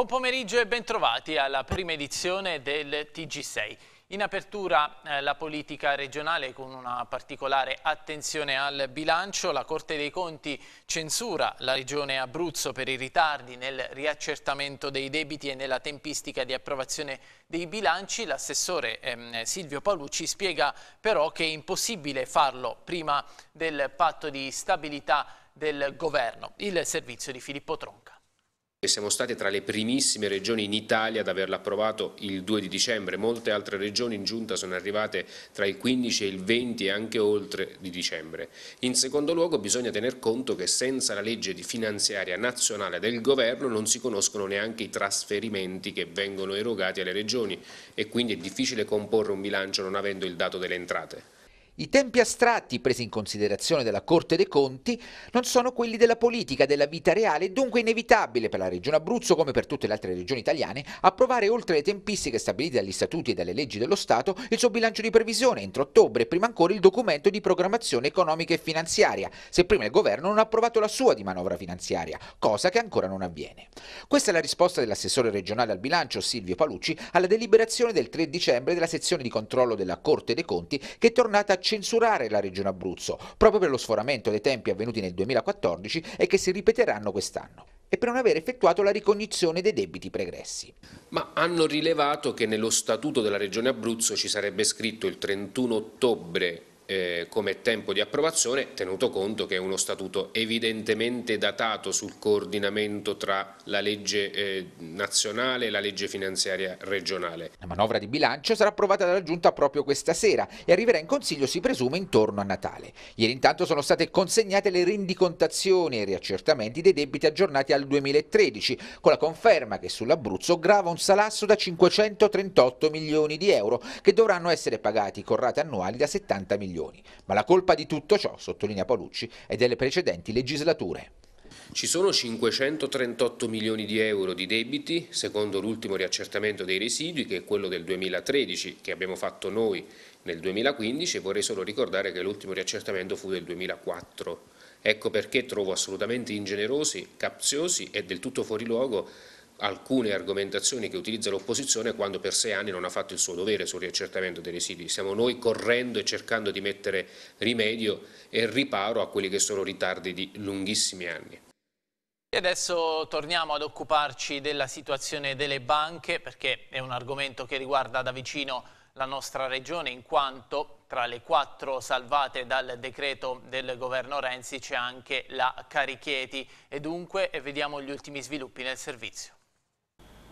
Buon pomeriggio e bentrovati alla prima edizione del TG6. In apertura eh, la politica regionale con una particolare attenzione al bilancio. La Corte dei Conti censura la regione Abruzzo per i ritardi nel riaccertamento dei debiti e nella tempistica di approvazione dei bilanci. L'assessore ehm, Silvio Paolucci spiega però che è impossibile farlo prima del patto di stabilità del governo. Il servizio di Filippo Tronca. Siamo state tra le primissime regioni in Italia ad averla approvato il 2 di dicembre, molte altre regioni in giunta sono arrivate tra il 15 e il 20 e anche oltre di dicembre. In secondo luogo bisogna tener conto che senza la legge di finanziaria nazionale del governo non si conoscono neanche i trasferimenti che vengono erogati alle regioni e quindi è difficile comporre un bilancio non avendo il dato delle entrate. I tempi astratti presi in considerazione dalla Corte dei Conti non sono quelli della politica, della vita reale, e dunque inevitabile per la Regione Abruzzo, come per tutte le altre regioni italiane, approvare oltre le tempistiche stabilite dagli statuti e dalle leggi dello Stato il suo bilancio di previsione entro ottobre e prima ancora il documento di programmazione economica e finanziaria, se prima il governo non ha approvato la sua di manovra finanziaria, cosa che ancora non avviene. Questa è la risposta dell'assessore regionale al bilancio Silvio Palucci alla deliberazione del 3 dicembre della sezione di controllo della Corte dei Conti che è tornata a censurare la regione Abruzzo, proprio per lo sforamento dei tempi avvenuti nel 2014 e che si ripeteranno quest'anno e per non aver effettuato la ricognizione dei debiti pregressi. Ma hanno rilevato che nello statuto della Regione Abruzzo ci sarebbe scritto il 31 ottobre eh, come tempo di approvazione, tenuto conto che è uno statuto evidentemente datato sul coordinamento tra la legge eh, nazionale e la legge finanziaria regionale. La manovra di bilancio sarà approvata dalla Giunta proprio questa sera e arriverà in Consiglio, si presume, intorno a Natale. Ieri intanto sono state consegnate le rendicontazioni e i riaccertamenti dei debiti aggiornati al 2013, con la conferma che sull'Abruzzo grava un salasso da 538 milioni di euro, che dovranno essere pagati con rate annuali da 70 milioni milioni, ma la colpa di tutto ciò, sottolinea Paolucci, è delle precedenti legislature. Ci sono 538 milioni di euro di debiti, secondo l'ultimo riaccertamento dei residui, che è quello del 2013, che abbiamo fatto noi nel 2015, e vorrei solo ricordare che l'ultimo riaccertamento fu del 2004. Ecco perché trovo assolutamente ingenerosi, capziosi e del tutto fuori luogo alcune argomentazioni che utilizza l'opposizione quando per sei anni non ha fatto il suo dovere sul riaccertamento dei residui. Siamo noi correndo e cercando di mettere rimedio e riparo a quelli che sono ritardi di lunghissimi anni. E adesso torniamo ad occuparci della situazione delle banche perché è un argomento che riguarda da vicino la nostra regione in quanto tra le quattro salvate dal decreto del governo Renzi c'è anche la Carichieti e dunque eh, vediamo gli ultimi sviluppi nel servizio.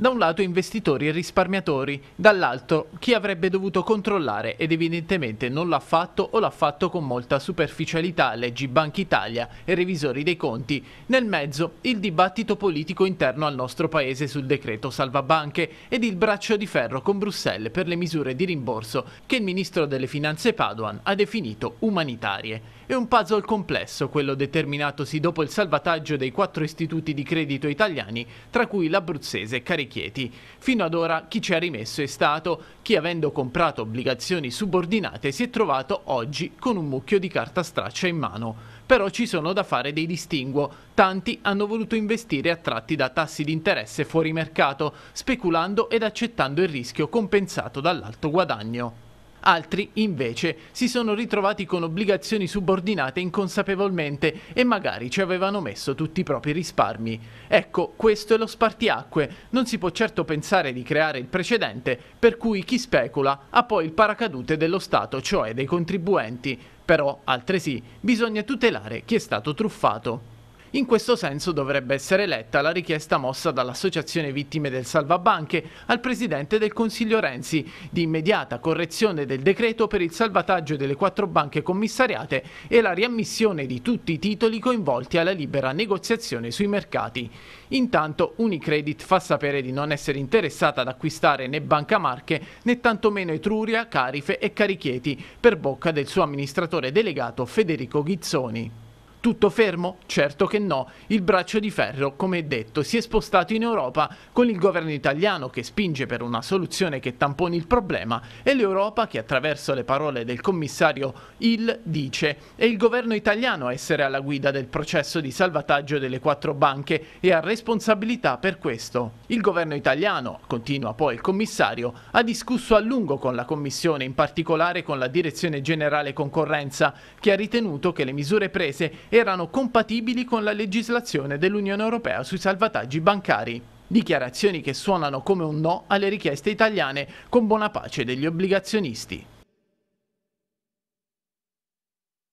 Da un lato investitori e risparmiatori, dall'altro chi avrebbe dovuto controllare ed evidentemente non l'ha fatto o l'ha fatto con molta superficialità, leggi Banca Italia e revisori dei conti. Nel mezzo il dibattito politico interno al nostro paese sul decreto salva banche ed il braccio di ferro con Bruxelles per le misure di rimborso che il ministro delle finanze Padoan ha definito umanitarie. È un puzzle complesso quello determinatosi dopo il salvataggio dei quattro istituti di credito italiani, tra cui l'abruzzese Carichieti. Fino ad ora chi ci ha rimesso è stato chi avendo comprato obbligazioni subordinate si è trovato oggi con un mucchio di carta straccia in mano. Però ci sono da fare dei distinguo. Tanti hanno voluto investire attratti da tassi di interesse fuori mercato, speculando ed accettando il rischio compensato dall'alto guadagno. Altri, invece, si sono ritrovati con obbligazioni subordinate inconsapevolmente e magari ci avevano messo tutti i propri risparmi. Ecco, questo è lo spartiacque. Non si può certo pensare di creare il precedente per cui chi specula ha poi il paracadute dello Stato, cioè dei contribuenti. Però, altresì, bisogna tutelare chi è stato truffato. In questo senso dovrebbe essere letta la richiesta mossa dall'Associazione Vittime del Salvabanche al Presidente del Consiglio Renzi di immediata correzione del decreto per il salvataggio delle quattro banche commissariate e la riammissione di tutti i titoli coinvolti alla libera negoziazione sui mercati. Intanto Unicredit fa sapere di non essere interessata ad acquistare né Banca Marche né tantomeno Etruria, Carife e Carichieti per bocca del suo amministratore delegato Federico Ghizzoni. Tutto fermo? Certo che no. Il braccio di ferro, come detto, si è spostato in Europa con il governo italiano che spinge per una soluzione che tamponi il problema e l'Europa che attraverso le parole del commissario Hill dice è il governo italiano a essere alla guida del processo di salvataggio delle quattro banche e ha responsabilità per questo. Il governo italiano, continua poi il commissario, ha discusso a lungo con la commissione, in particolare con la direzione generale concorrenza, che ha ritenuto che le misure prese erano compatibili con la legislazione dell'Unione Europea sui salvataggi bancari. Dichiarazioni che suonano come un no alle richieste italiane, con buona pace degli obbligazionisti.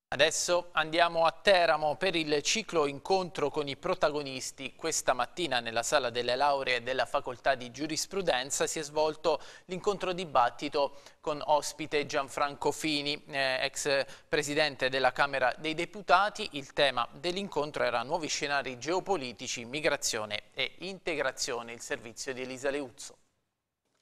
Adesso andiamo a Teramo per il ciclo incontro con i protagonisti. Questa mattina nella sala delle lauree della facoltà di giurisprudenza si è svolto l'incontro dibattito con ospite Gianfranco Fini, eh, ex presidente della Camera dei Deputati. Il tema dell'incontro era nuovi scenari geopolitici, migrazione e integrazione, il servizio di Elisa Leuzzo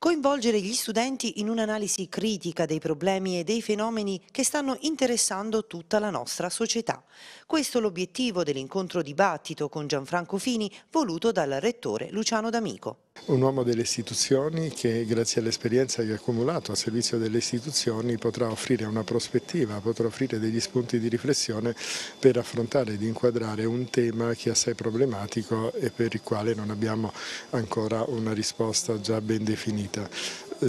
coinvolgere gli studenti in un'analisi critica dei problemi e dei fenomeni che stanno interessando tutta la nostra società. Questo è l'obiettivo dell'incontro dibattito con Gianfranco Fini voluto dal rettore Luciano D'Amico. Un uomo delle istituzioni che grazie all'esperienza che ha accumulato a servizio delle istituzioni potrà offrire una prospettiva, potrà offrire degli spunti di riflessione per affrontare ed inquadrare un tema che è assai problematico e per il quale non abbiamo ancora una risposta già ben definita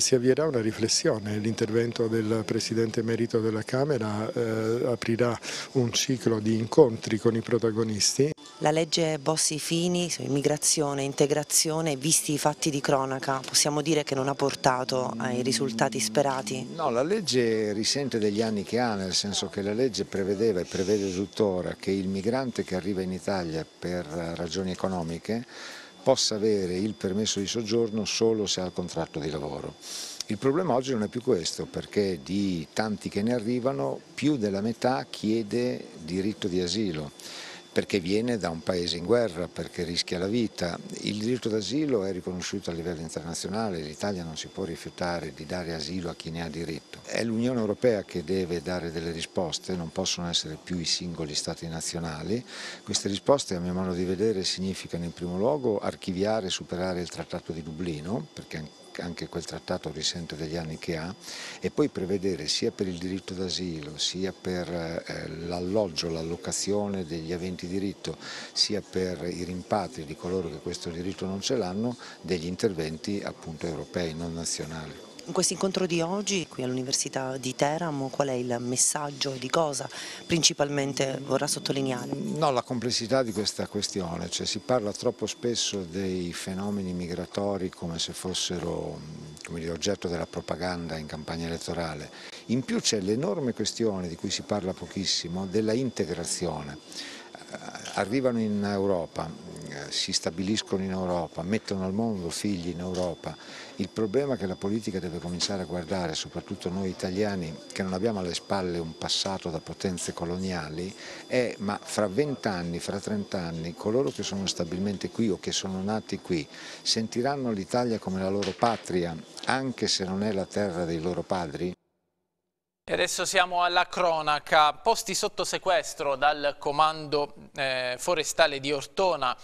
si avvierà una riflessione, l'intervento del Presidente Emerito della Camera eh, aprirà un ciclo di incontri con i protagonisti. La legge Bossi-Fini su immigrazione, integrazione, visti i fatti di cronaca, possiamo dire che non ha portato ai risultati sperati? No, la legge risente degli anni che ha, nel senso che la legge prevedeva e prevede tuttora che il migrante che arriva in Italia per ragioni economiche possa avere il permesso di soggiorno solo se ha il contratto di lavoro. Il problema oggi non è più questo perché di tanti che ne arrivano più della metà chiede diritto di asilo perché viene da un paese in guerra, perché rischia la vita. Il diritto d'asilo è riconosciuto a livello internazionale, l'Italia non si può rifiutare di dare asilo a chi ne ha diritto. È l'Unione Europea che deve dare delle risposte, non possono essere più i singoli Stati nazionali. Queste risposte a mio modo di vedere significano in primo luogo archiviare e superare il Trattato di Dublino, perché anche quel trattato risente degli anni che ha, e poi prevedere sia per il diritto d'asilo, sia per eh, l'alloggio, l'allocazione degli aventi diritto, sia per i rimpatri di coloro che questo diritto non ce l'hanno, degli interventi appunto europei, non nazionali. In questo incontro di oggi qui all'Università di Teramo qual è il messaggio e di cosa principalmente vorrà sottolineare? No, la complessità di questa questione, cioè, si parla troppo spesso dei fenomeni migratori come se fossero come dire, oggetto della propaganda in campagna elettorale, in più c'è l'enorme questione di cui si parla pochissimo della integrazione. Eh, arrivano in Europa, eh, si stabiliscono in Europa, mettono al mondo figli in Europa, il problema che la politica deve cominciare a guardare, soprattutto noi italiani che non abbiamo alle spalle un passato da potenze coloniali, è ma fra vent'anni, fra trent'anni, coloro che sono stabilmente qui o che sono nati qui sentiranno l'Italia come la loro patria, anche se non è la terra dei loro padri? E adesso siamo alla cronaca, posti sotto sequestro dal comando eh, forestale di Ortona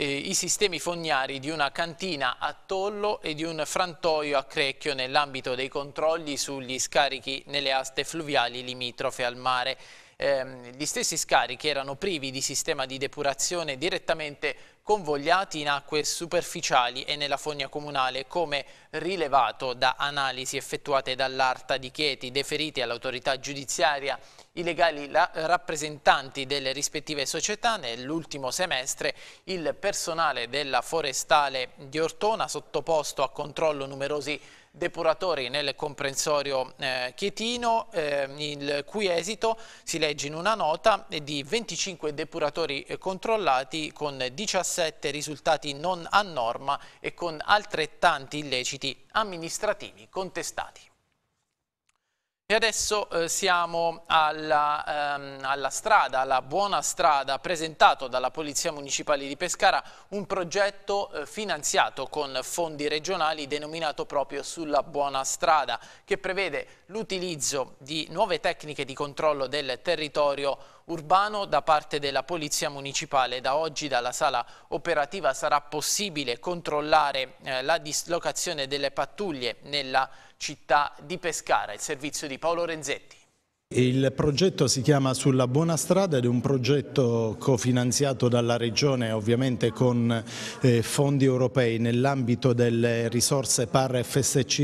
eh, i sistemi fognari di una cantina a Tollo e di un frantoio a Crecchio nell'ambito dei controlli sugli scarichi nelle aste fluviali limitrofe al mare ehm, gli stessi scarichi erano privi di sistema di depurazione direttamente convogliati in acque superficiali e nella fogna comunale, come rilevato da analisi effettuate dall'Arta di Chieti, deferiti all'autorità giudiziaria i legali rappresentanti delle rispettive società. Nell'ultimo semestre il personale della forestale di Ortona sottoposto a controllo numerosi depuratori nel comprensorio eh, Chietino, eh, il cui esito si legge in una nota di 25 depuratori eh, controllati con 17 risultati non a norma e con altrettanti illeciti amministrativi contestati. E adesso eh, siamo alla, ehm, alla, strada, alla buona strada, presentato dalla Polizia Municipale di Pescara un progetto eh, finanziato con fondi regionali denominato proprio sulla buona strada, che prevede l'utilizzo di nuove tecniche di controllo del territorio urbano da parte della Polizia Municipale. Da oggi dalla sala operativa sarà possibile controllare eh, la dislocazione delle pattuglie nella città di Pescara. Il servizio di Paolo Renzetti. Il progetto si chiama Sulla Buona Strada ed è un progetto cofinanziato dalla Regione ovviamente con eh, fondi europei nell'ambito delle risorse PAR FSC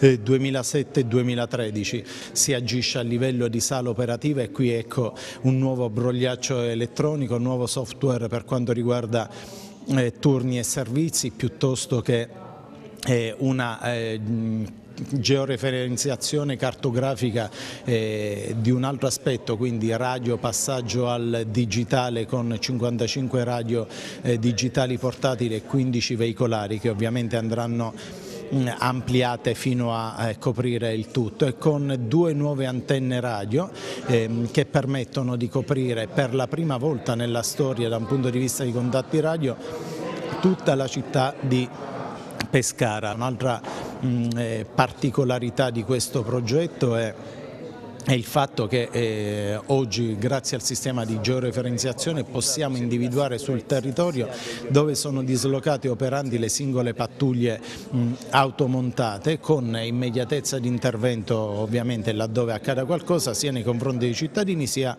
eh, 2007-2013. Si agisce a livello di sala operativa e qui ecco un nuovo brogliaccio elettronico, un nuovo software per quanto riguarda eh, turni e servizi piuttosto che eh, una eh, georeferenziazione cartografica eh, di un altro aspetto, quindi radio passaggio al digitale con 55 radio eh, digitali portatili e 15 veicolari che ovviamente andranno mm, ampliate fino a coprire il tutto e con due nuove antenne radio ehm, che permettono di coprire per la prima volta nella storia da un punto di vista di contatti radio tutta la città di Pescara. Un'altra mm, eh, particolarità di questo progetto è è il fatto che eh, oggi grazie al sistema di georeferenziazione possiamo individuare sul territorio dove sono dislocate e operanti le singole pattuglie mh, mm, automontate con immediatezza di intervento ovviamente laddove accada qualcosa sia nei confronti dei cittadini sia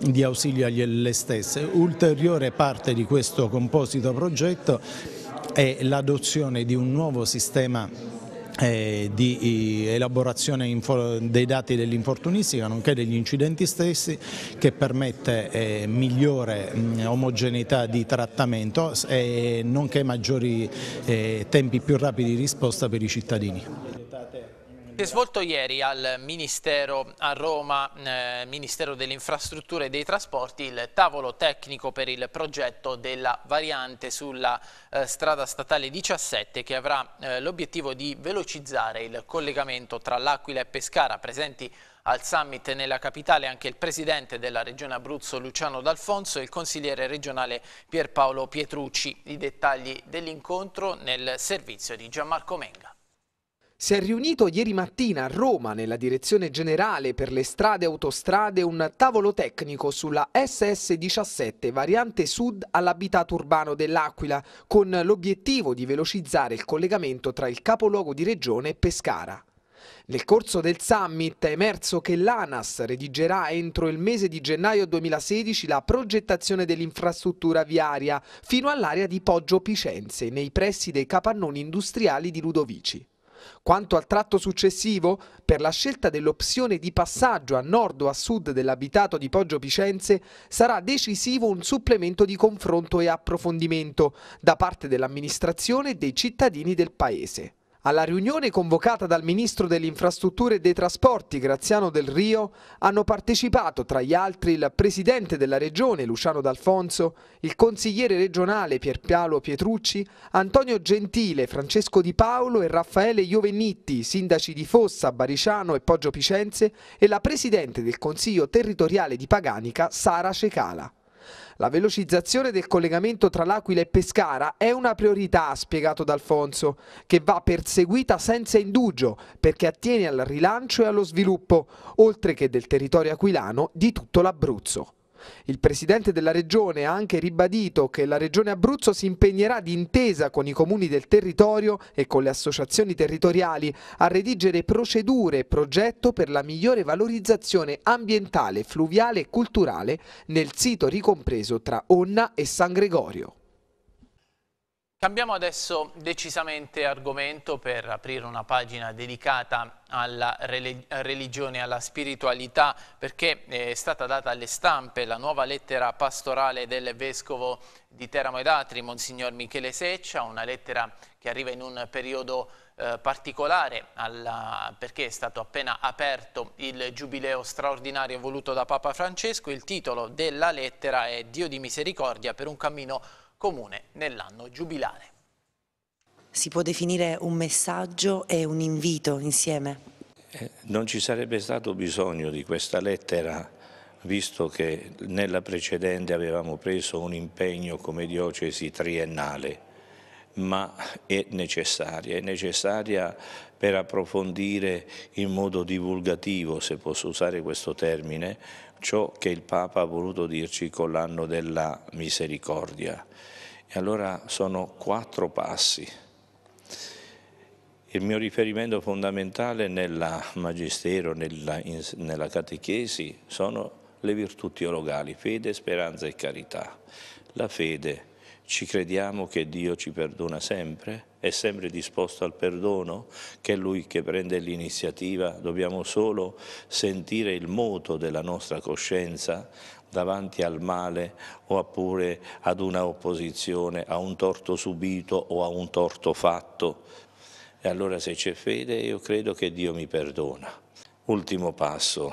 di ausilio alle stesse. Ulteriore parte di questo composito progetto è l'adozione di un nuovo sistema eh, di elaborazione dei dati dell'infortunistica nonché degli incidenti stessi che permette eh, migliore mh, omogeneità di trattamento e nonché maggiori eh, tempi più rapidi di risposta per i cittadini. Si è svolto ieri al Ministero a Roma, eh, Ministero delle Infrastrutture e dei Trasporti, il tavolo tecnico per il progetto della variante sulla eh, strada statale 17 che avrà eh, l'obiettivo di velocizzare il collegamento tra l'Aquila e Pescara, presenti al summit nella capitale anche il presidente della regione Abruzzo Luciano D'Alfonso e il consigliere regionale Pierpaolo Pietrucci. I dettagli dell'incontro nel servizio di Gianmarco Menga. Si è riunito ieri mattina a Roma, nella direzione generale per le strade e autostrade, un tavolo tecnico sulla SS17 variante sud all'abitato urbano dell'Aquila, con l'obiettivo di velocizzare il collegamento tra il capoluogo di regione e Pescara. Nel corso del summit è emerso che l'ANAS redigerà entro il mese di gennaio 2016 la progettazione dell'infrastruttura viaria fino all'area di Poggio Picenze, nei pressi dei capannoni industriali di Ludovici. Quanto al tratto successivo, per la scelta dell'opzione di passaggio a nord o a sud dell'abitato di Poggio Picenze sarà decisivo un supplemento di confronto e approfondimento da parte dell'amministrazione e dei cittadini del paese. Alla riunione convocata dal ministro delle Infrastrutture e dei Trasporti Graziano Del Rio hanno partecipato tra gli altri il presidente della regione Luciano D'Alfonso, il consigliere regionale Pierpialo Pietrucci, Antonio Gentile, Francesco Di Paolo e Raffaele Iovennitti, sindaci di Fossa, Bariciano e Poggio Picenze e la presidente del Consiglio territoriale di Paganica Sara Cecala. La velocizzazione del collegamento tra L'Aquila e Pescara è una priorità, ha spiegato D'Alfonso, che va perseguita senza indugio perché attiene al rilancio e allo sviluppo, oltre che del territorio aquilano, di tutto l'Abruzzo. Il presidente della regione ha anche ribadito che la regione Abruzzo si impegnerà d'intesa con i comuni del territorio e con le associazioni territoriali a redigere procedure e progetto per la migliore valorizzazione ambientale, fluviale e culturale nel sito ricompreso tra Onna e San Gregorio. Cambiamo adesso decisamente argomento per aprire una pagina dedicata alla religione, e alla spiritualità, perché eh, è stata data alle stampe la nuova lettera pastorale del Vescovo di Teramo ed Atri, Monsignor Michele Seccia, una lettera che arriva in un periodo eh, particolare alla, perché è stato appena aperto il giubileo straordinario voluto da Papa Francesco. Il titolo della lettera è Dio di misericordia per un cammino comune nell'anno giubilare. Si può definire un messaggio e un invito insieme? Eh, non ci sarebbe stato bisogno di questa lettera visto che nella precedente avevamo preso un impegno come diocesi triennale, ma è necessaria, è necessaria per approfondire in modo divulgativo, se posso usare questo termine, ciò che il Papa ha voluto dirci con l'anno della misericordia. E allora sono quattro passi. Il mio riferimento fondamentale nel Magistero, nella, nella Catechesi, sono le virtù teologali, fede, speranza e carità. La fede ci crediamo che Dio ci perdona sempre? È sempre disposto al perdono? Che è Lui che prende l'iniziativa? Dobbiamo solo sentire il moto della nostra coscienza davanti al male oppure ad una opposizione, a un torto subito o a un torto fatto. E allora se c'è fede io credo che Dio mi perdona. Ultimo passo,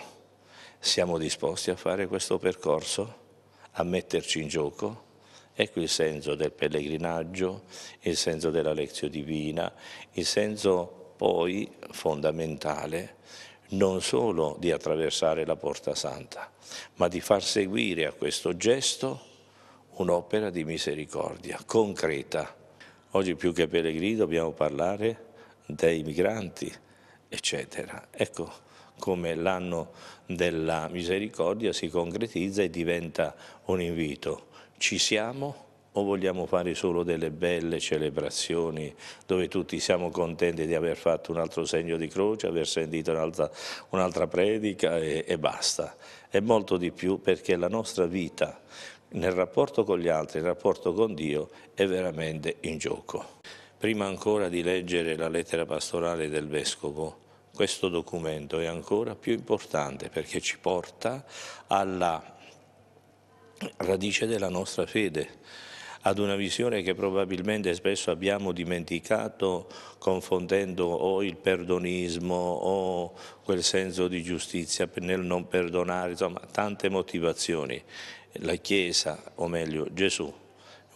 siamo disposti a fare questo percorso? A metterci in gioco? Ecco il senso del pellegrinaggio, il senso della lezione divina, il senso poi fondamentale non solo di attraversare la porta santa, ma di far seguire a questo gesto un'opera di misericordia concreta. Oggi più che pellegrini dobbiamo parlare dei migranti, eccetera. Ecco, come l'anno della misericordia si concretizza e diventa un invito. Ci siamo o vogliamo fare solo delle belle celebrazioni dove tutti siamo contenti di aver fatto un altro segno di croce, aver sentito un'altra, un predica e, e basta. È molto di più perché la nostra vita nel rapporto con gli altri, nel rapporto con Dio è veramente in gioco. Prima ancora di leggere la lettera pastorale del Vescovo, questo documento è ancora più importante perché ci porta alla radice della nostra fede, ad una visione che probabilmente spesso abbiamo dimenticato confondendo o il perdonismo o quel senso di giustizia nel non perdonare, insomma tante motivazioni. La Chiesa, o meglio Gesù,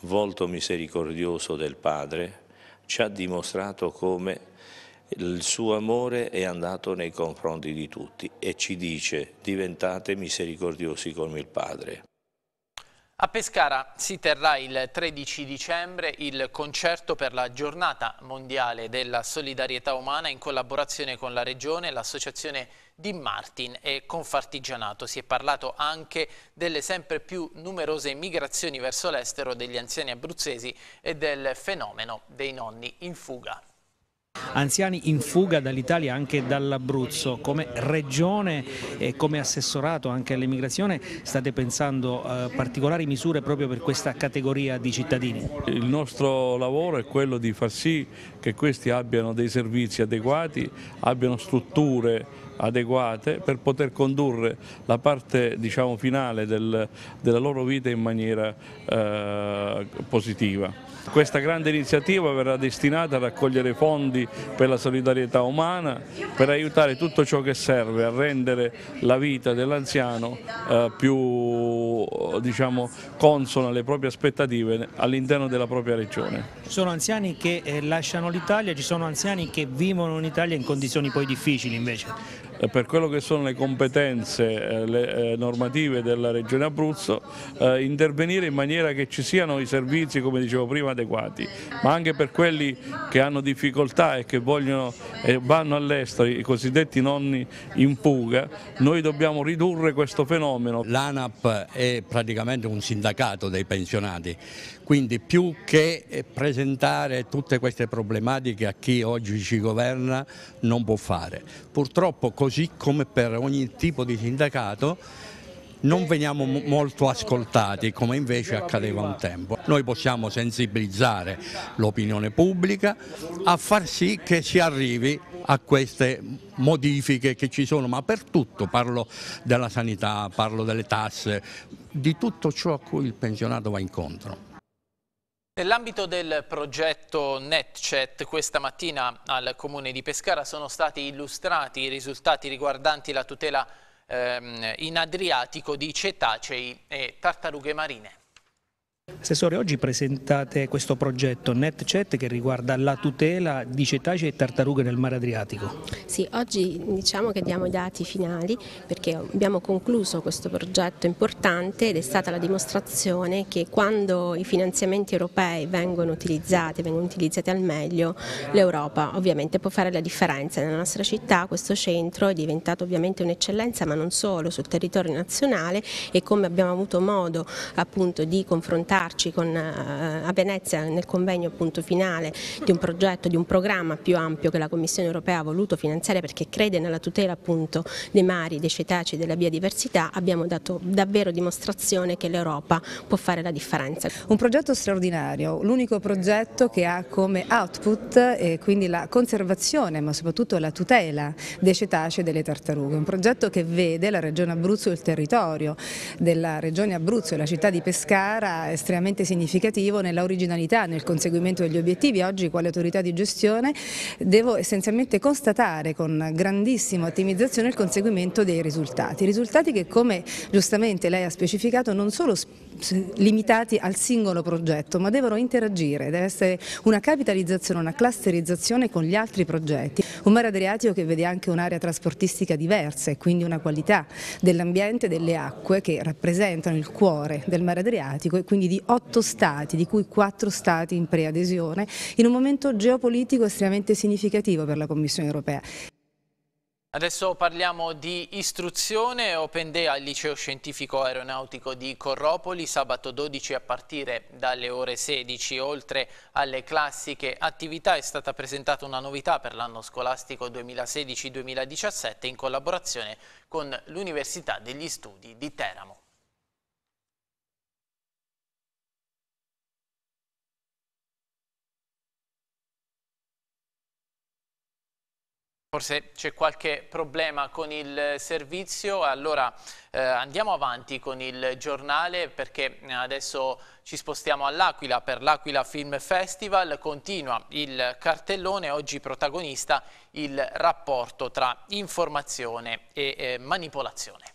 volto misericordioso del Padre, ci ha dimostrato come il suo amore è andato nei confronti di tutti e ci dice diventate misericordiosi come il Padre. A Pescara si terrà il 13 dicembre il concerto per la giornata mondiale della solidarietà umana in collaborazione con la Regione, l'Associazione di Martin e Confartigianato. Si è parlato anche delle sempre più numerose migrazioni verso l'estero degli anziani abruzzesi e del fenomeno dei nonni in fuga. Anziani in fuga dall'Italia anche dall'Abruzzo, come regione e come assessorato anche all'immigrazione state pensando eh, particolari misure proprio per questa categoria di cittadini? Il nostro lavoro è quello di far sì che questi abbiano dei servizi adeguati, abbiano strutture adeguate per poter condurre la parte diciamo, finale del, della loro vita in maniera eh, positiva. Questa grande iniziativa verrà destinata a raccogliere fondi per la solidarietà umana, per aiutare tutto ciò che serve a rendere la vita dell'anziano eh, più diciamo, consona alle proprie aspettative all'interno della propria regione. Ci sono anziani che eh, lasciano l'Italia, ci sono anziani che vivono in Italia in condizioni poi difficili invece eh, per quello che sono le competenze eh, le eh, normative della Regione Abruzzo, intervenire in maniera che ci siano i servizi, come dicevo prima, adeguati, ma anche per quelli che hanno difficoltà e che vogliono, e eh, vanno all'estero, i cosiddetti nonni in fuga, noi dobbiamo ridurre questo fenomeno. L'ANAP è praticamente un sindacato dei pensionati, quindi più che presentare tutte queste problematiche a chi oggi ci governa non può fare. Purtroppo così come per ogni tipo di sindacato non veniamo molto ascoltati come invece accadeva un tempo. Noi possiamo sensibilizzare l'opinione pubblica a far sì che si arrivi a queste modifiche che ci sono, ma per tutto, parlo della sanità, parlo delle tasse, di tutto ciò a cui il pensionato va incontro. Nell'ambito del progetto NetChat, questa mattina al Comune di Pescara sono stati illustrati i risultati riguardanti la tutela ehm, in Adriatico di cetacei e tartarughe marine. Assessore, oggi presentate questo progetto NetCet che riguarda la tutela di cetacei e tartarughe nel mare Adriatico. Sì, oggi diciamo che diamo i dati finali perché abbiamo concluso questo progetto importante ed è stata la dimostrazione che quando i finanziamenti europei vengono utilizzati, vengono utilizzati al meglio, l'Europa ovviamente può fare la differenza. Nella nostra città questo centro è diventato ovviamente un'eccellenza ma non solo sul territorio nazionale e come abbiamo avuto modo appunto di confrontare incontrarci con, eh, a Venezia nel convegno appunto finale di un progetto, di un programma più ampio che la Commissione europea ha voluto finanziare perché crede nella tutela appunto dei mari, dei cetacei, della biodiversità, abbiamo dato davvero dimostrazione che l'Europa può fare la differenza. Un progetto straordinario, l'unico progetto che ha come output eh, quindi la conservazione ma soprattutto la tutela dei cetacei e delle tartarughe, un progetto che vede la regione Abruzzo e il territorio della regione Abruzzo e la città di Pescara estremamente estremamente significativo nella originalità, nel conseguimento degli obiettivi. Oggi quale autorità di gestione devo essenzialmente constatare con grandissima ottimizzazione il conseguimento dei risultati. Risultati che come giustamente lei ha specificato non solo limitati al singolo progetto, ma devono interagire, deve essere una capitalizzazione, una clusterizzazione con gli altri progetti. Un mare Adriatico che vede anche un'area trasportistica diversa e quindi una qualità dell'ambiente e delle acque che rappresentano il cuore del mare Adriatico e quindi di otto stati, di cui quattro stati in preadesione, in un momento geopolitico estremamente significativo per la Commissione europea. Adesso parliamo di istruzione, Open Day al Liceo Scientifico Aeronautico di Corropoli, sabato 12 a partire dalle ore 16. Oltre alle classiche attività è stata presentata una novità per l'anno scolastico 2016-2017 in collaborazione con l'Università degli Studi di Teramo. Forse c'è qualche problema con il servizio, allora eh, andiamo avanti con il giornale perché adesso ci spostiamo all'Aquila per l'Aquila Film Festival, continua il cartellone, oggi protagonista il rapporto tra informazione e eh, manipolazione.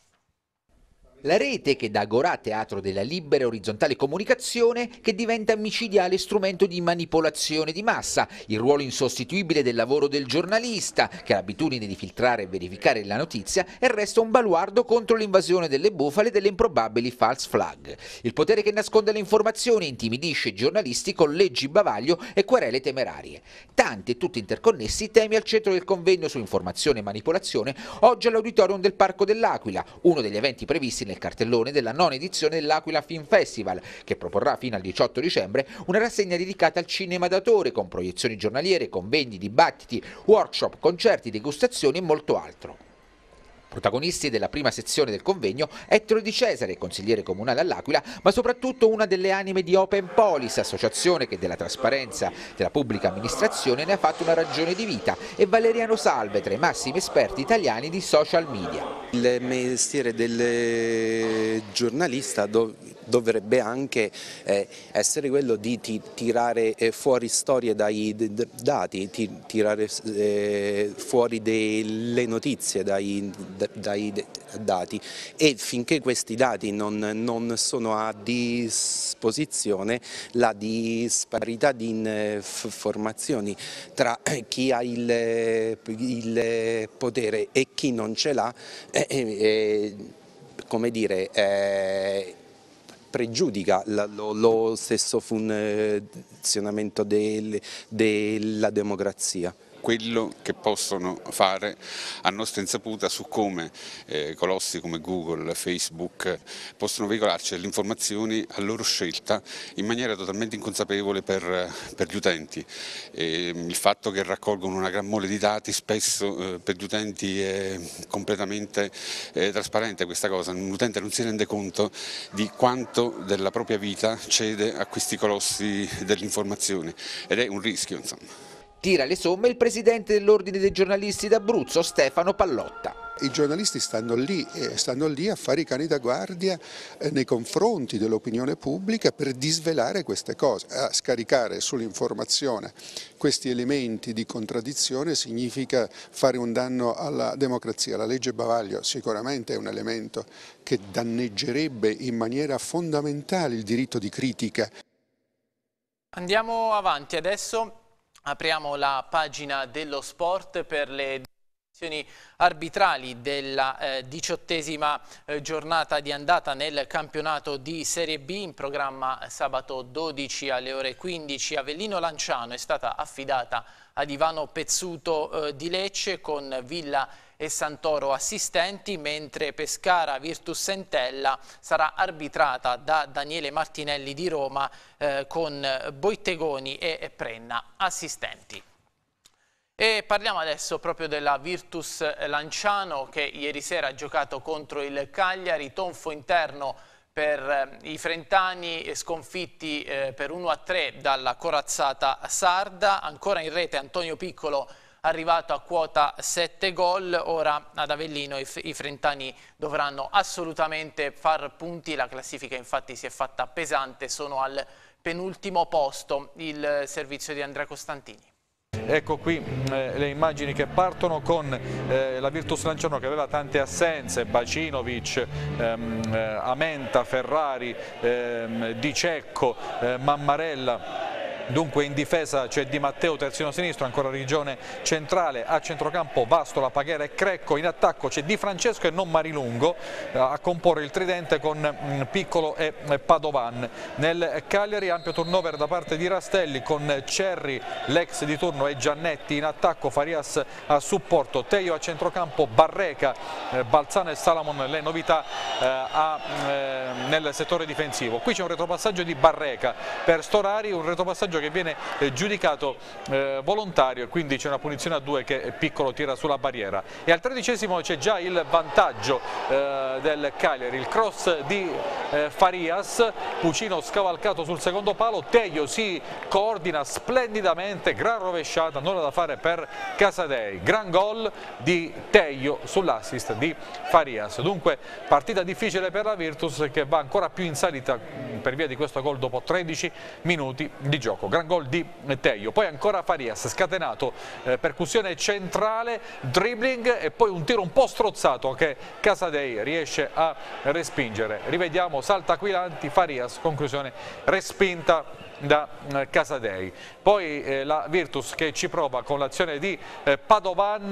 La rete che da Agorà Teatro della Libera e Orizzontale Comunicazione che diventa micidiale strumento di manipolazione di massa, il ruolo insostituibile del lavoro del giornalista che ha l'abitudine di filtrare e verificare la notizia e resta un baluardo contro l'invasione delle bufale e delle improbabili false flag. Il potere che nasconde le informazioni intimidisce i giornalisti con leggi bavaglio e querele temerarie. Tanti e tutti interconnessi temi al centro del convegno su informazione e manipolazione oggi all'auditorium del Parco dell'Aquila, uno degli eventi previsti nel nel cartellone della nona edizione dell'Aquila Film Festival, che proporrà fino al 18 dicembre una rassegna dedicata al cinema d'autore con proiezioni giornaliere, convegni, dibattiti, workshop, concerti, degustazioni e molto altro. Protagonisti della prima sezione del convegno Ettore Di Cesare, consigliere comunale all'Aquila, ma soprattutto una delle anime di Open Polis, associazione che della trasparenza della pubblica amministrazione ne ha fatto una ragione di vita, e Valeriano Salve, tra i massimi esperti italiani di social media. Il mestiere del giornalista dovrebbe anche eh, essere quello di tirare eh, fuori storie dai dati, tirare eh, fuori delle notizie dai, dai, dati e finché questi dati non, non sono a disposizione la disparità di informazioni eh, tra eh, chi ha il, il potere e chi non ce l'ha eh, eh, come dire, eh, pregiudica lo, lo, stesso eh, funzionamento del, della democrazia quello che possono fare a nostra insaputa su come eh, colossi come Google, Facebook possono veicolarci le informazioni a loro scelta in maniera totalmente inconsapevole per, per gli utenti. E il fatto che raccolgono una gran mole di dati spesso eh, per gli utenti è completamente eh, trasparente questa cosa, l'utente non si rende conto di quanto della propria vita cede a questi colossi dell'informazione ed è un rischio insomma. Tira le somme il presidente dell'Ordine dei giornalisti d'Abruzzo, Stefano Pallotta i giornalisti stanno lì, eh, stanno lì, a fare i cani da guardia eh, nei confronti dell'opinione pubblica per disvelare queste cose, a scaricare sull'informazione questi elementi di contraddizione significa fare un danno alla democrazia. La legge Bavaglio sicuramente è un elemento che danneggerebbe in maniera fondamentale il diritto di critica. Andiamo avanti adesso. Apriamo la pagina dello sport per le decisioni arbitrali della eh, diciottesima eh, giornata di andata nel campionato di Serie B in programma sabato 12 alle ore 15 Avellino Lanciano è stata affidata ad Ivano Pezzuto eh, di Lecce con Villa e Santoro assistenti, mentre Pescara Virtus Sentella sarà arbitrata da Daniele Martinelli di Roma eh, con Boittegoni e Prenna assistenti. E parliamo adesso proprio della Virtus Lanciano che ieri sera ha giocato contro il Cagliari, tonfo interno per eh, i frentani sconfitti eh, per 1-3 dalla corazzata sarda, ancora in rete Antonio Piccolo arrivato a quota 7 gol, ora ad Avellino i, frentani dovranno assolutamente far punti, la classifica infatti si è fatta pesante, sono al penultimo posto il servizio di Andrea Costantini. Ecco qui eh, le immagini che partono con eh, la Virtus Lanciano che aveva tante assenze, Bacinovic, ehm, eh, Amenta, Ferrari, ehm, Di Cecco, eh, Mammarella dunque in difesa c'è Di Matteo terzino sinistro, ancora regione centrale, a centrocampo Vastola, Paghera e Crecco, in attacco c'è Di Francesco e non Marilungo eh, a comporre il tridente con mm, Piccolo e eh, Padovan. Nel Cagliari ampio turnover da parte di Rastelli con Cerri, l'ex di turno e Giannetti in attacco, Farias a supporto, Teio a centrocampo, Barreca, eh, Balzano e Salamon le novità a, mm, nel settore difensivo. Qui c'è un retropassaggio di Barreca per Storari, un retropassaggio passaggio che viene eh, giudicato eh, volontario e quindi c'è una punizione a due che eh, Piccolo tira sulla barriera e al tredicesimo c'è già il vantaggio del Cagliari, il cross di Farias, Pucino scavalcato sul secondo palo, Teglio si coordina splendidamente, gran rovesciata, nulla da fare per Casadei, gran gol di Teglio sull'assist di Farias, dunque partita difficile per la Virtus che va ancora più in salita per via di questo gol dopo 13 minuti di gioco. Monaco. Gran gol di Teio. Poi ancora Farias, scatenato, eh, percussione centrale, dribbling e poi un tiro un po' strozzato che Casadei riesce a respingere. Rivediamo, salta Quilanti, Farias, conclusione respinta da eh, Casadei. Poi eh, la Virtus che ci prova con l'azione di eh, Padovan,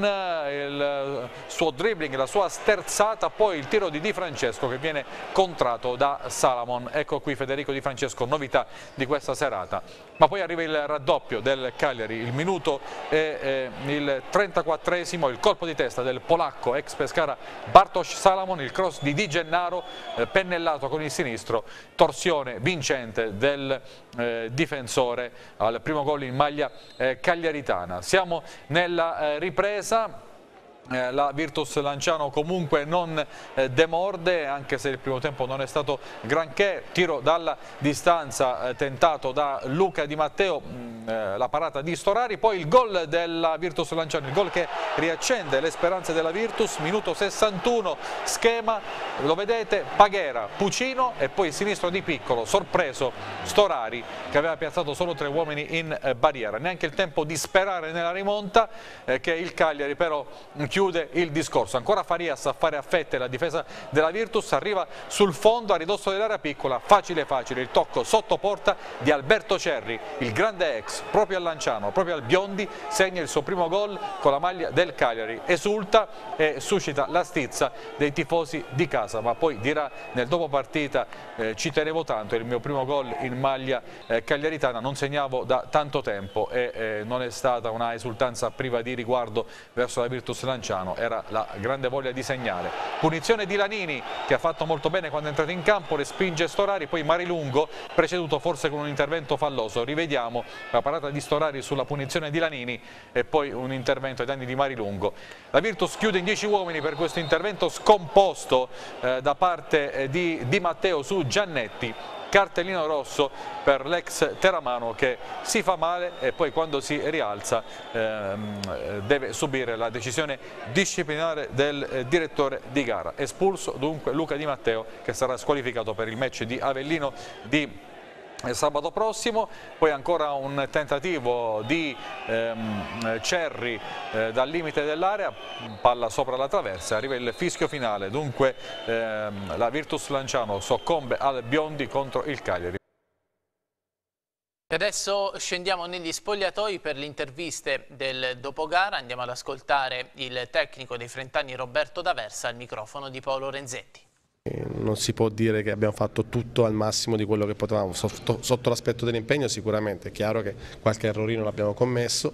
il suo dribbling, la sua sterzata, poi il tiro di Di Francesco che viene contratto da Salamon. Ecco qui Federico Di Francesco, novità di questa serata. Ma poi arriva il raddoppio del Cagliari, il minuto e eh, il 34esimo, il colpo di testa del polacco ex Pescara Bartosz Salamon, il cross di Di Gennaro, eh, pennellato con il sinistro, torsione vincente del eh, difensore al primo gol in maglia eh, cagliaritana. Siamo nella eh, ripresa eh, la Virtus Lanciano comunque non eh, demorde anche se il primo tempo non è stato granché tiro dalla distanza eh, tentato da Luca Di Matteo mm, la parata di Storari poi il gol della Virtus Lanciano il gol che riaccende le speranze della Virtus minuto 61 schema lo vedete Paghera Pucino e poi sinistro di Piccolo sorpreso Storari che aveva piazzato solo tre uomini in barriera neanche il tempo di sperare nella rimonta che il Cagliari però chiude il discorso. Ancora Farias a fare a fette la difesa della Virtus, arriva sul fondo a ridosso dell'area piccola, facile facile il tocco sotto porta di Alberto Cerri, il grande ex, proprio al Lanciano, proprio al Biondi, segna il suo primo gol con la maglia del Cagliari, esulta e suscita la stizza dei tifosi di casa, ma poi dirà nel dopo partita eh, ci tenevo tanto, il mio primo gol in maglia eh, cagliaritana, non segnavo da tanto tempo e eh, non è stata una esultanza priva di riguardo verso la Virtus Lanciano Lanciano, era la grande voglia di segnare. Punizione di Lanini che ha fatto molto bene quando è entrato in campo, respinge Storari, poi Marilungo preceduto forse con un intervento falloso. Rivediamo la parata di Storari sulla punizione di Lanini e poi un intervento ai danni di Marilungo. La Virtus chiude in 10 uomini per questo intervento scomposto eh, da parte eh, di, di Matteo su Giannetti cartellino rosso per l'ex Teramano che si fa male e poi quando si rialza ehm, deve subire la decisione disciplinare del eh, direttore di gara. Espulso dunque Luca Di Matteo che sarà squalificato per il match di Avellino di sabato prossimo, poi ancora un tentativo di ehm, Cerri eh, dal limite dell'area, palla sopra la traversa, arriva il fischio finale, dunque ehm, la Virtus Lanciano soccombe al Biondi contro il Cagliari. Adesso scendiamo negli spogliatoi per le interviste del dopogara, andiamo ad ascoltare il tecnico dei Frentani Roberto D'Aversa al microfono di Paolo Renzetti. Non si può dire che abbiamo fatto tutto al massimo di quello che potevamo, sotto, sotto l'aspetto dell'impegno sicuramente, è chiaro che qualche errorino l'abbiamo commesso,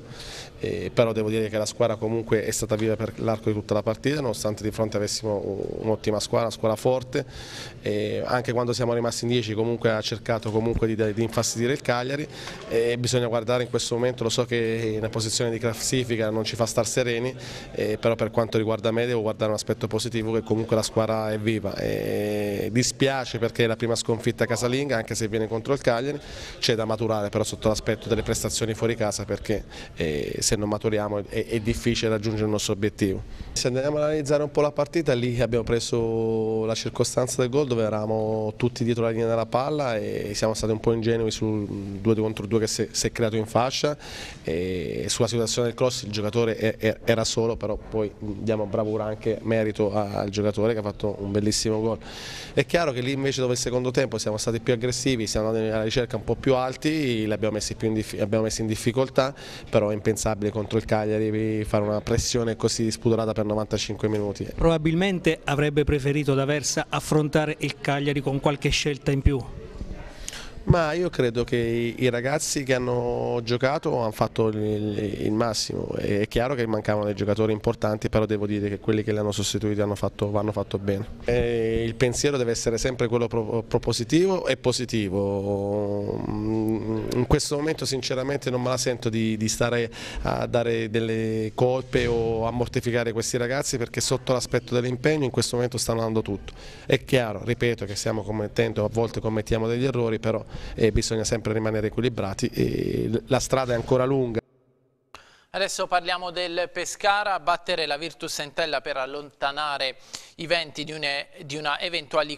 eh, però devo dire che la squadra comunque è stata viva per l'arco di tutta la partita, nonostante di fronte avessimo un'ottima squadra, una squadra forte, eh, anche quando siamo rimasti in 10 comunque ha cercato comunque di, di infastidire il Cagliari e bisogna guardare in questo momento, lo so che una posizione di classifica non ci fa star sereni, però per quanto riguarda me devo guardare un aspetto positivo che comunque la squadra è viva, dispiace perché è la prima sconfitta casalinga anche se viene contro il Cagliari, c'è da maturare però sotto l'aspetto delle prestazioni fuori casa perché eh, se non maturiamo è, è, difficile raggiungere il nostro obiettivo. Se andiamo ad analizzare un po' la partita, lì abbiamo preso la circostanza del gol dove eravamo tutti dietro la linea della palla e siamo stati un po' ingenui sul 2 contro 2 che si, si è creato in fascia e sulla situazione del cross il giocatore era solo, però poi diamo bravura anche merito al giocatore che ha fatto un bellissimo gol. È chiaro che lì invece dove il secondo tempo siamo stati più aggressivi, siamo andati alla ricerca un po' più alti, li abbiamo messi, più in, abbiamo messi in difficoltà, però è impensabile improbabile contro il Cagliari fare una pressione così disputata per 95 minuti. Probabilmente avrebbe preferito da Versa affrontare il Cagliari con qualche scelta in più. Ma io credo che i ragazzi che hanno giocato hanno fatto il, il massimo, è chiaro che mancavano dei giocatori importanti, però devo dire che quelli che li hanno sostituiti hanno fatto, hanno fatto bene. E il pensiero deve essere sempre quello propositivo e positivo, mm, in questo momento sinceramente non me la sento di, di stare a dare delle colpe o a mortificare questi ragazzi perché sotto l'aspetto dell'impegno in questo momento stanno andando tutto. È chiaro, ripeto che stiamo commettendo, a volte commettiamo degli errori, però e bisogna sempre rimanere equilibrati e la strada è ancora lunga. Adesso parliamo del Pescara, battere la Virtus Entella per allontanare i venti di, une, di una eventuale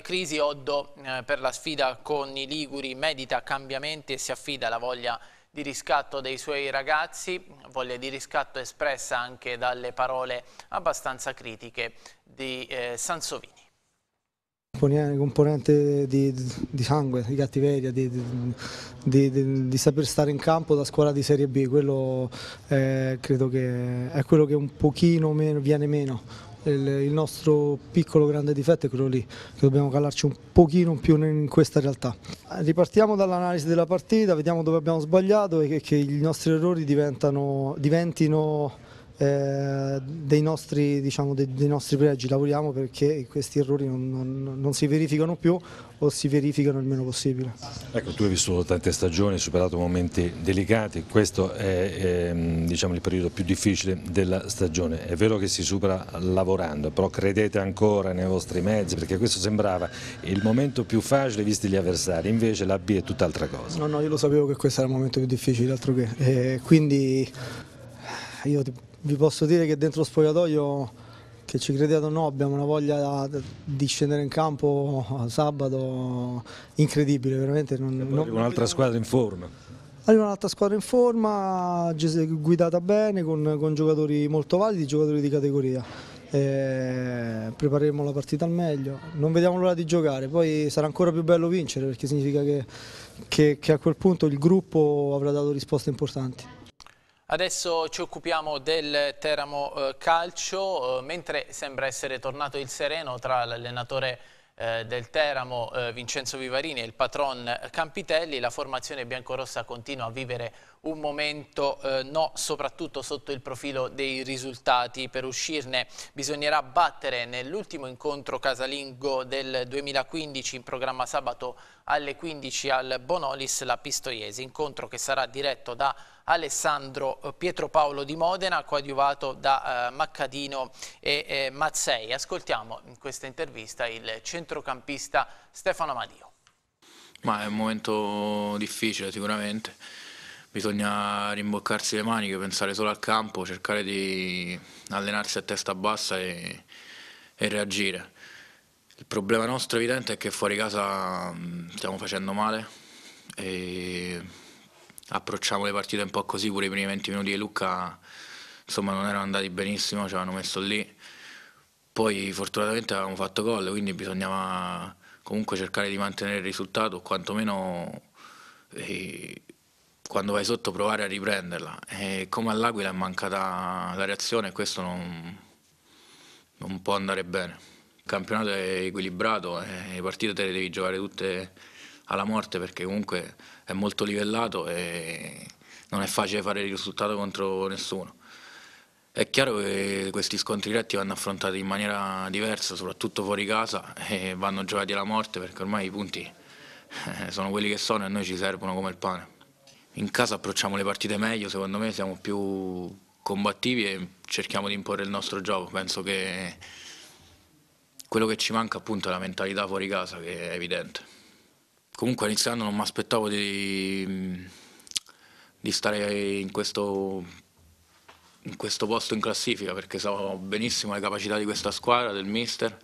crisi. Oddo eh, per la sfida con i Liguri medita cambiamenti e si affida alla voglia di riscatto dei suoi ragazzi, voglia di riscatto espressa anche dalle parole abbastanza critiche di eh, Sansovini componente di, di, sangue, di cattiveria, di, di, di, saper stare in campo da squadra di Serie B, quello è, eh, credo che è quello che un pochino meno, viene meno. Il, il, nostro piccolo grande difetto è quello lì, che dobbiamo calarci un pochino più in questa realtà. Ripartiamo dall'analisi della partita, vediamo dove abbiamo sbagliato e che, che i nostri errori diventino eh, dei, nostri, diciamo, dei, dei, nostri, pregi, lavoriamo perché questi errori non, non, non, si verificano più o si verificano il meno possibile. Ecco, tu hai vissuto tante stagioni, hai superato momenti delicati, questo è, è ehm, diciamo, il periodo più difficile della stagione, è vero che si supera lavorando, però credete ancora nei vostri mezzi, perché questo sembrava il momento più facile visti gli avversari, invece la B è tutt'altra cosa. No, no, io lo sapevo che questo era il momento più difficile, altro che, eh, quindi io vi posso dire che dentro lo spogliatoio, che ci crediate o no, abbiamo una voglia di scendere in campo sabato incredibile, veramente. Non, non... un'altra squadra in forma. Arriva un'altra squadra in forma, guidata bene, con, con giocatori molto validi, giocatori di categoria. E eh, prepareremo la partita al meglio, non vediamo l'ora di giocare, poi sarà ancora più bello vincere perché significa che, che, che a quel punto il gruppo avrà dato risposte importanti. Adesso ci occupiamo del Teramo eh, Calcio, eh, mentre sembra essere tornato il sereno tra l'allenatore eh, del Teramo eh, Vincenzo Vivarini e il patron Campitelli, la formazione biancorossa continua a vivere un momento eh, no, soprattutto sotto il profilo dei risultati. Per uscirne bisognerà battere nell'ultimo incontro casalingo del 2015 in programma sabato alle 15 al Bonolis la Pistoiese, incontro che sarà diretto da Alessandro eh, Pietro Paolo di Modena, coadiuvato da eh, Maccadino e eh, Mazzei. Ascoltiamo in questa intervista il centrocampista Stefano Amadio. Ma è un momento difficile sicuramente, bisogna rimboccarsi le maniche, pensare solo al campo, cercare di allenarsi a testa bassa e, e reagire. Il problema nostro evidente è che fuori casa mm, stiamo facendo male e approcciamo le partite un po' così, pure i primi 20 minuti di Lucca insomma non erano andati benissimo, ci avevano messo lì, poi fortunatamente avevamo fatto gol, quindi bisognava comunque cercare di mantenere il risultato, o quantomeno eh, quando vai sotto provare a riprenderla. E come all'Aquila è mancata la reazione e questo non, non può andare bene. Il campionato è equilibrato, eh, le partite te le devi giocare tutte alla morte perché comunque è molto livellato e non è facile fare il risultato contro nessuno. È chiaro che questi scontri diretti vanno affrontati in maniera diversa, soprattutto fuori casa, e vanno giocati alla morte perché ormai i punti eh, sono quelli che sono e a noi ci servono come il pane. In casa approcciamo le partite meglio, secondo me siamo più combattivi e cerchiamo di imporre il nostro gioco. Penso che quello che ci manca appunto è la mentalità fuori casa, che è evidente comunque iniziando non mi aspettavo di, di, stare in questo, in questo posto in classifica perché so benissimo le capacità di questa squadra, del mister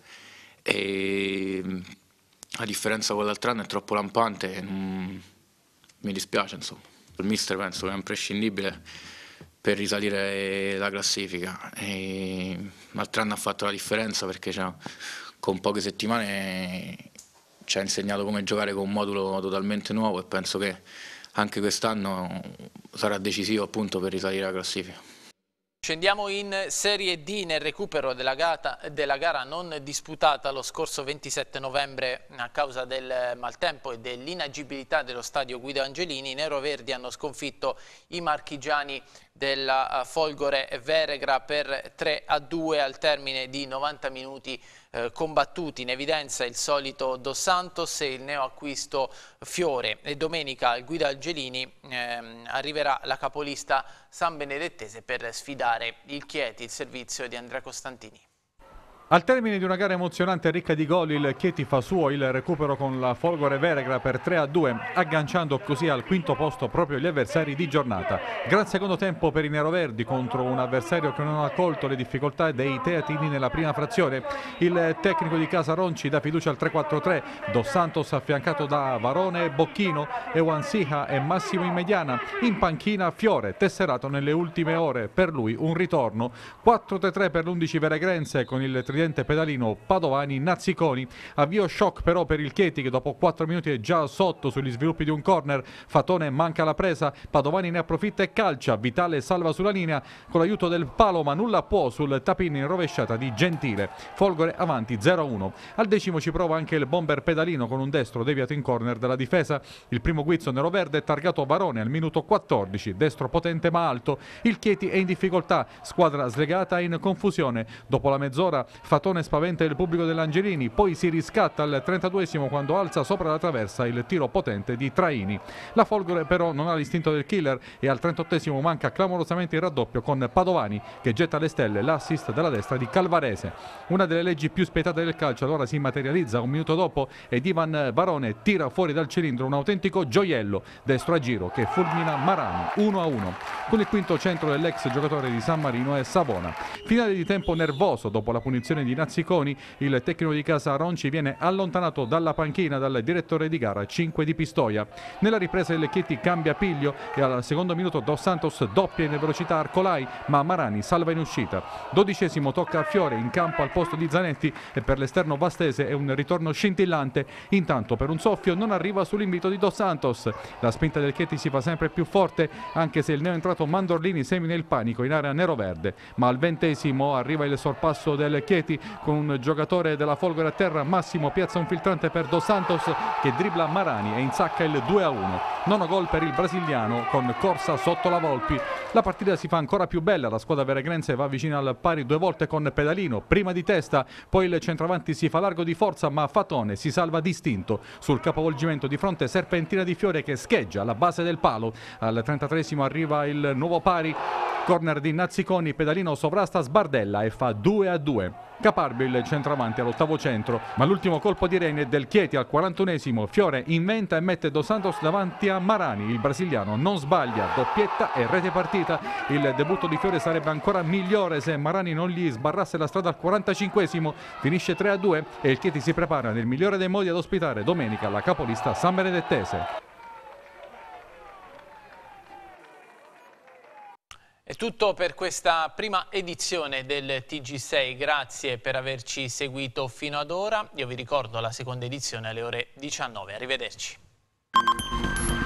e a differenza con l'altro anno è troppo lampante e non, mi dispiace insomma. Il mister penso che è imprescindibile per risalire la classifica. L'altro anno ha fatto la differenza perché cioè, con poche settimane ci ha insegnato come giocare con un modulo totalmente nuovo e penso che anche quest'anno sarà decisivo appunto per risalire la classifica. Scendiamo in Serie D nel recupero della, gata, della, gara non disputata lo scorso 27 novembre a causa del maltempo e dell'inagibilità dello stadio Guido Angelini. I neroverdi hanno sconfitto i marchigiani della eh, Folgore Veregra per 3 a 2 al termine di 90 minuti eh, combattuti. In evidenza il solito Dos Santos e il neoacquisto Fiore. E domenica al Guida Algelini ehm, arriverà la capolista San Benedettese per sfidare il Chieti, il servizio di Andrea Costantini. Al termine di una gara emozionante e ricca di gol, il Chieti fa suo il recupero con la Folgore Veregra per 3-2, agganciando così al quinto posto proprio gli avversari di giornata. Gran secondo tempo per i neroverdi contro un avversario che non ha colto le difficoltà dei teatini nella prima frazione. Il tecnico di casa Ronci dà fiducia al 3-4-3, Dos Santos affiancato da Varone e Bocchino, Ewansiha e Massimo in mediana. In panchina Fiore, tesserato nelle ultime ore, per lui un ritorno. 4-3 per l'11 Veregrense con il tridente tridente pedalino Padovani Nazziconi. Avvio shock però per il Chieti che dopo 4 minuti è già sotto sugli sviluppi di un corner. Fatone manca la presa, Padovani ne approfitta e calcia. Vitale salva sulla linea con l'aiuto del palo ma nulla può sul tapin in rovesciata di Gentile. Folgore avanti 0-1. Al decimo ci prova anche il bomber pedalino con un destro deviato in corner della difesa. Il primo guizzo nero-verde è targato a Varone al minuto 14, destro potente ma alto. Il Chieti è in difficoltà, squadra slegata in confusione. Dopo la mezz'ora Fatone spaventa il pubblico dell'Angelini, poi si riscatta al 32 quando alza sopra la traversa il tiro potente di Traini. La Folgore però non ha l'istinto del killer e al 38 manca clamorosamente il raddoppio con Padovani che getta alle stelle l'assist dalla destra di Calvarese. Una delle leggi più spietate del calcio allora si materializza un minuto dopo ed Ivan Barone tira fuori dal cilindro un autentico gioiello destro a giro che fulmina Marano 1-1 con il quinto centro dell'ex giocatore di San Marino è Savona. Finale di tempo nervoso dopo la punizione azione di Nazziconi, il tecnico di casa Ronci viene allontanato dalla panchina dal direttore di gara 5 di Pistoia. Nella ripresa il Chieti cambia piglio e al secondo minuto Dos Santos doppia in velocità Arcolai ma Marani salva in uscita. Dodicesimo tocca a Fiore in campo al posto di Zanetti e per l'esterno Vastese è un ritorno scintillante. Intanto per un soffio non arriva sull'invito di Dos Santos. La spinta del Chieti si fa sempre più forte anche se il neoentrato Mandorlini semina il panico in area nero-verde ma al ventesimo arriva il sorpasso del Chieti Ferretti con un giocatore della Folgore a terra Massimo piazza un filtrante per Dos Santos che dribbla Marani e insacca il 2 a 1 nono gol per il brasiliano con corsa sotto la Volpi la partita si fa ancora più bella la squadra veregrense va vicino al pari due volte con Pedalino prima di testa poi il centravanti si fa largo di forza ma Fatone si salva distinto sul capovolgimento di fronte Serpentina di Fiore che scheggia alla base del palo al 33 arriva il nuovo pari corner di Nazziconi Pedalino sovrasta Sbardella e fa 2 a 2 Caparbi il centravanti all'ottavo centro, ma l'ultimo colpo di Reine del Chieti al 41esimo, Fiore inventa e mette Dos Santos davanti a Marani, il brasiliano non sbaglia, doppietta e rete partita, il debutto di Fiore sarebbe ancora migliore se Marani non gli sbarrasse la strada al 45esimo, finisce 3-2 e il Chieti si prepara nel migliore dei modi ad ospitare domenica la capolista San Benedettese. È tutto per questa prima edizione del TG6, grazie per averci seguito fino ad ora. Io vi ricordo la seconda edizione alle ore 19. Arrivederci.